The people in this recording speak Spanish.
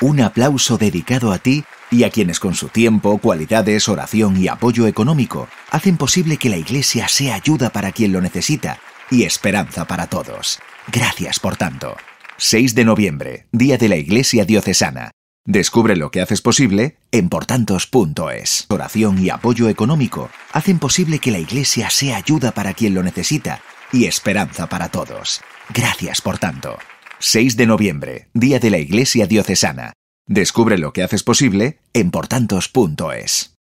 Un aplauso dedicado a ti y a quienes con su tiempo, cualidades, oración y apoyo económico hacen posible que la Iglesia sea ayuda para quien lo necesita y esperanza para todos. Gracias por tanto. 6 de noviembre, Día de la Iglesia Diocesana. Descubre lo que haces posible en portantos.es. Oración y apoyo económico hacen posible que la Iglesia sea ayuda para quien lo necesita y esperanza para todos. Gracias por tanto. 6 de noviembre, Día de la Iglesia Diocesana. Descubre lo que haces posible en portantos.es.